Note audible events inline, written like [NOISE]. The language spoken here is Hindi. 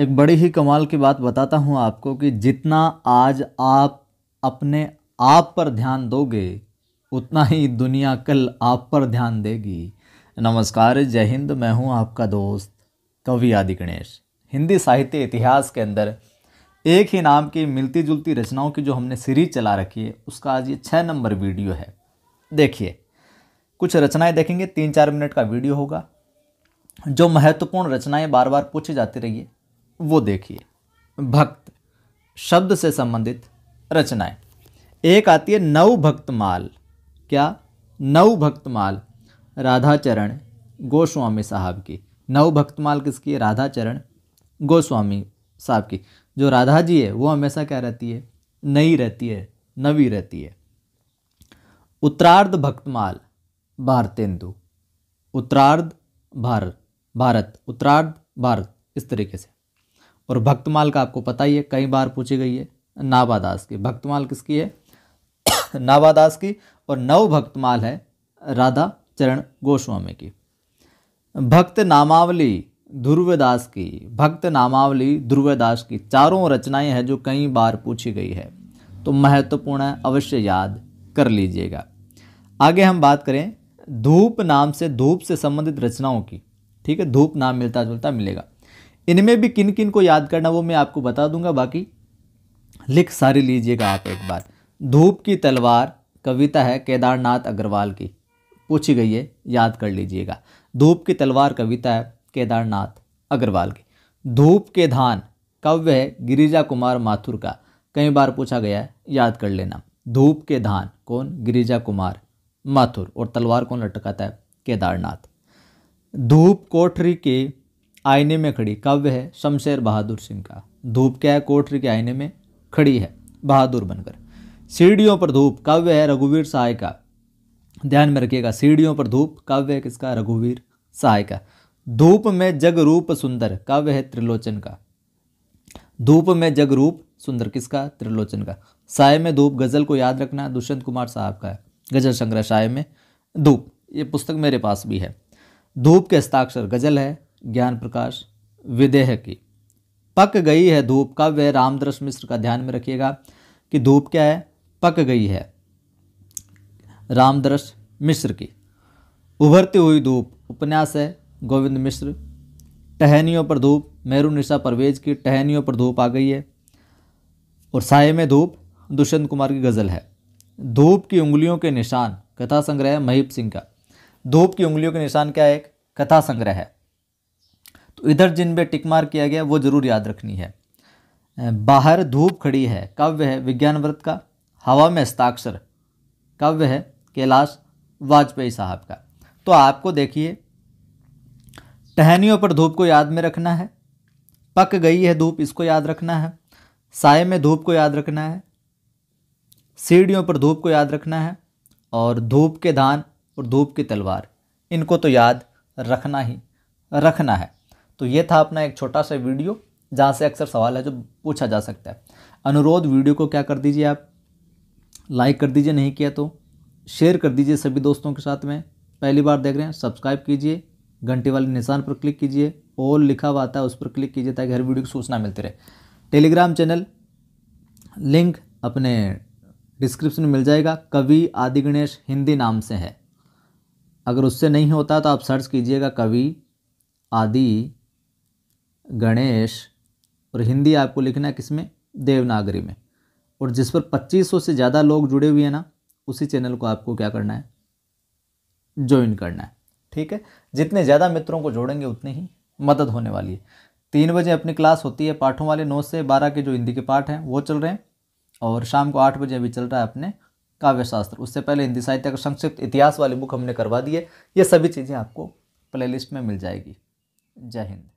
एक बड़ी ही कमाल की बात बताता हूँ आपको कि जितना आज आप अपने आप पर ध्यान दोगे उतना ही दुनिया कल आप पर ध्यान देगी नमस्कार जय हिंद मैं हूँ आपका दोस्त कवि आदि गणेश हिंदी साहित्य इतिहास के अंदर एक ही नाम की मिलती जुलती रचनाओं की जो हमने सीरीज चला रखी है उसका आज ये छः नंबर वीडियो है देखिए कुछ रचनाएं देखेंगे तीन चार मिनट का वीडियो होगा जो महत्वपूर्ण रचनाएं बार बार पूछी जाती रही है वो देखिए भक्त शब्द से संबंधित रचनाएं एक आती है नव भक्तमाल क्या नव भक्तमाल राधाचरण गोस्वामी साहब की नव भक्तमाल किसकी है राधाचरण गोस्वामी साहब की जो राधा जी है वो हमेशा क्या रहती है नई रहती है नवी रहती है उत्तरार्ध भक्तमाल भारतेंदु उत्तरार्ध भारत भारत उत्तरार्ध भारत इस तरीके से और भक्तमाल का आपको पता ही है कई बार पूछी गई है नाबादास की भक्तमाल किसकी है [COUGHS] नाबादास की और नव भक्तमाल है राधा चरण गोस्वामी की भक्त नामावली ध्रुवदास की भक्त नामावली ध्रुवदास की चारों रचनाएं हैं जो कई बार पूछी गई है तो महत्वपूर्ण है अवश्य याद कर लीजिएगा आगे हम बात करें धूप नाम से धूप से संबंधित रचनाओं की ठीक है धूप नाम मिलता जुलता मिलेगा इनमें भी किन किन को याद करना वो मैं आपको बता दूंगा बाकी लिख सारी लीजिएगा आप एक बार धूप की तलवार कविता है केदारनाथ अग्रवाल की पूछी गई है याद कर लीजिएगा धूप की तलवार कविता है केदारनाथ अग्रवाल की धूप के धान कव्य है गिरिजा कुमार माथुर का कई बार पूछा गया है याद कर लेना धूप के धान कौन गिरिजा कुमार माथुर और तलवार कौन लटकाता है केदारनाथ धूप कोठरी के आईने में खड़ी काव्य है शमशेर बहादुर सिंह का धूप क्या है कोठरी के आईने में खड़ी है बहादुर बनकर सीढ़ियों पर धूप काव्य है रघुवीर सहाय का ध्यान में रखिएगा सीढ़ियों पर धूप काव्य है किसका रघुवीर सहाय का धूप में जग रूप सुंदर काव्य है त्रिलोचन का धूप में जग रूप सुंदर किसका त्रिलोचन का साय में धूप गज़ल को याद रखना दुष्यंत कुमार साहब का है गज़ल संग्रह साय में धूप ये पुस्तक मेरे पास भी है धूप के हस्ताक्षर गज़ल है ज्ञान प्रकाश विदेह की पक गई है धूप का वह रामदरस मिश्र का ध्यान में रखिएगा कि धूप क्या है पक गई है रामदरस मिश्र की उभरती हुई धूप उपन्यास है गोविंद मिश्र टहनियों पर धूप मेहरू निशा परवेज की टहनियों पर धूप आ गई है और साय में धूप दुष्यंत कुमार की गज़ल है धूप की उंगलियों के निशान कथा संग्रह है महीप सिंह का धूप की उंगलियों के निशान क्या है कथा संग्रह है इधर जिन पे टिक मार्क किया गया वो ज़रूर याद रखनी है बाहर धूप खड़ी है काव्य है विज्ञान व्रत का हवा में हस्ताक्षर कव्य है कैलाश वाजपेयी साहब का तो आपको देखिए टहनियों पर धूप को याद में रखना है पक गई है धूप इसको याद रखना है साय में धूप को याद रखना है सीढ़ियों पर धूप को याद रखना है और धूप के धान और धूप की तलवार इनको तो याद रखना ही रखना है तो ये था अपना एक छोटा सा वीडियो जहाँ से अक्सर सवाल है जो पूछा जा सकता है अनुरोध वीडियो को क्या कर दीजिए आप लाइक कर दीजिए नहीं किया तो शेयर कर दीजिए सभी दोस्तों के साथ में पहली बार देख रहे हैं सब्सक्राइब कीजिए घंटे वाले निशान पर क्लिक कीजिए ऑल लिखा हुआ आता है उस पर क्लिक कीजिए ताकि हर वीडियो की सूचना मिलती रहे टेलीग्राम चैनल लिंक अपने डिस्क्रिप्शन में मिल जाएगा कवि आदि गणेश हिंदी नाम से है अगर उससे नहीं होता तो आप सर्च कीजिएगा कवि आदि गणेश और हिंदी आपको लिखना है किसमें देवनागरी में और जिस पर 2500 से ज़्यादा लोग जुड़े हुए हैं ना उसी चैनल को आपको क्या करना है ज्वाइन करना है ठीक है जितने ज़्यादा मित्रों को जोड़ेंगे उतनी ही मदद होने वाली है तीन बजे अपनी क्लास होती है पाठों वाले नौ से बारह के जो हिंदी के पाठ हैं वो चल रहे हैं और शाम को आठ बजे अभी चल रहा है अपने काव्यशास्त्र उससे पहले हिंदी साहित्य का संक्षिप्त इतिहास वाली बुक हमने करवा दी है ये सभी चीज़ें आपको प्लेलिस्ट में मिल जाएगी जय हिंद